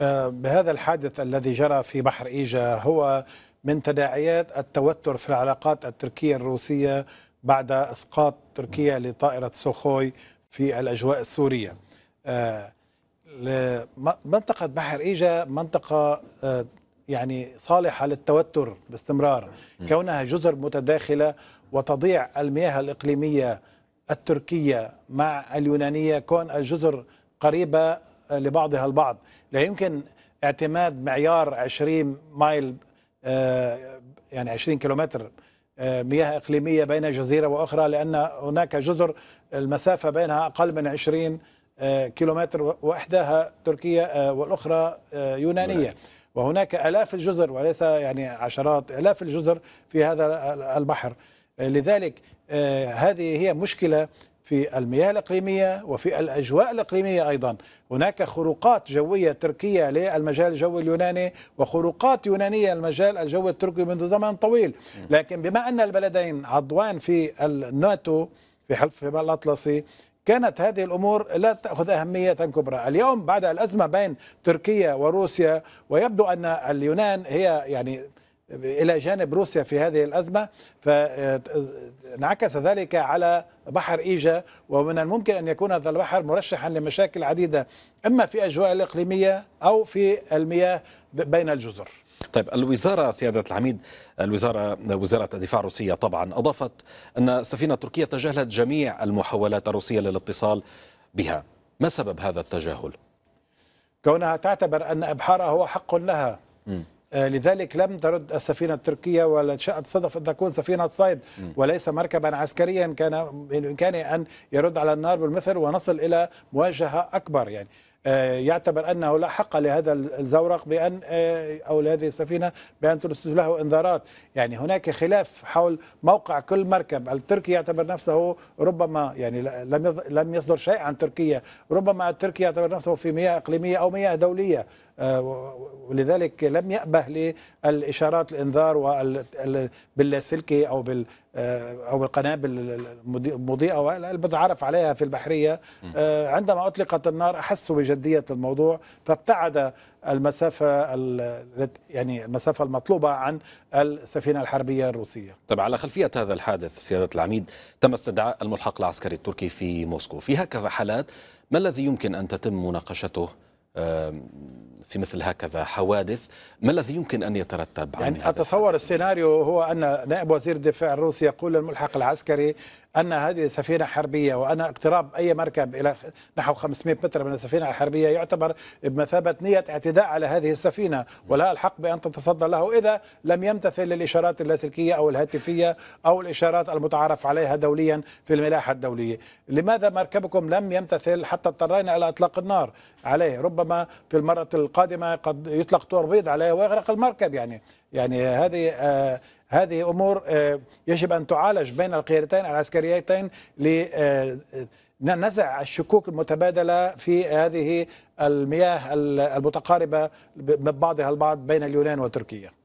آه، بهذا الحادث الذي جرى في بحر ايجا هو من تداعيات التوتر في العلاقات التركيه الروسيه بعد اسقاط تركيا لطائره سوخوي في الاجواء السوريه. آه، منطقه بحر ايجا منطقه آه، يعني صالحه للتوتر باستمرار كونها جزر متداخله وتضيع المياه الاقليميه التركيه مع اليونانيه كون الجزر قريبه لبعضها البعض لا يمكن اعتماد معيار 20 مايل آه، يعني 20 كيلومتر آه، مياه إقليمية بين جزيرة وأخرى لأن هناك جزر المسافة بينها أقل من 20 آه، كيلومتر وإحداها تركيه والأخرى يونانية وهناك آلاف الجزر وليس يعني عشرات آلاف الجزر في هذا البحر لذلك هذه هي مشكلة في المياه الإقليمية وفي الأجواء الإقليمية أيضا هناك خروقات جوية تركية للمجال الجوي اليوناني وخروقات يونانية للمجال الجوي التركي منذ زمن طويل لكن بما أن البلدين عضوان في الناتو في حلف الأطلسي كانت هذه الامور لا تاخذ اهميه كبرى، اليوم بعد الازمه بين تركيا وروسيا ويبدو ان اليونان هي يعني الى جانب روسيا في هذه الازمه فانعكس ذلك على بحر ايجا ومن الممكن ان يكون هذا البحر مرشحا لمشاكل عديده اما في اجواء الاقليميه او في المياه بين الجزر. طيب الوزارة سيادة العميد الوزارة وزارة الدفاع الروسية طبعا أضافت أن السفينة التركية تجاهلت جميع المحاولات الروسية للاتصال بها ما سبب هذا التجاهل؟ كونها تعتبر أن إبحارها هو حق لها م. آه، لذلك لم ترد السفينة التركية شاءت صدف أن تكون سفينة صيد وليس مركبا عسكريا كان بإمكانه أن يرد على النار بالمثل ونصل إلى مواجهة أكبر يعني آه، يعتبر انه لا حق لهذا الزورق بان آه، او لهذه السفينه بان ترسل له انذارات، يعني هناك خلاف حول موقع كل مركب، التركي يعتبر نفسه ربما يعني لم لم يصدر شيء عن تركيا، ربما التركي يعتبر نفسه في مياه اقليميه او مياه دوليه، آه، ولذلك لم يأبه للإشارات الإنذار باللاسلكي أو آه، او القنابل المضيئه المتعارف عليها في البحريه آه، عندما اطلقت النار احسوا بجديه الموضوع فابتعد المسافه يعني المسافه المطلوبه عن السفينه الحربيه الروسيه. طبعا على خلفيه هذا الحادث سياده العميد تم استدعاء الملحق العسكري التركي في موسكو، في هكذا حالات ما الذي يمكن ان تتم مناقشته في مثل هكذا حوادث ما الذي يمكن أن يترتب عن يعني أتصور أتصور السيناريو هو أن نائب وزير الدفاع الروسي يقول للملحق العسكري أن هذه سفينة حربية وأن اقتراب أي مركب إلى نحو 500 متر من السفينة الحربية يعتبر بمثابة نية اعتداء على هذه السفينة ولها الحق بأن تتصدى له إذا لم يمتثل للإشارات اللاسلكية أو الهاتفية أو الإشارات المتعارف عليها دوليا في الملاحة الدولية لماذا مركبكم لم يمتثل حتى اضطرينا إلى إطلاق النار عليه ربما ربما في المرة القادمة قد يطلق توربيد عليه ويغرق المركب يعني يعني هذه آه، هذه أمور آه، يجب أن تعالج بين القيادتين العسكريتين آه، نزع الشكوك المتبادلة في هذه المياه المتقاربة بعضها البعض بين اليونان وتركيا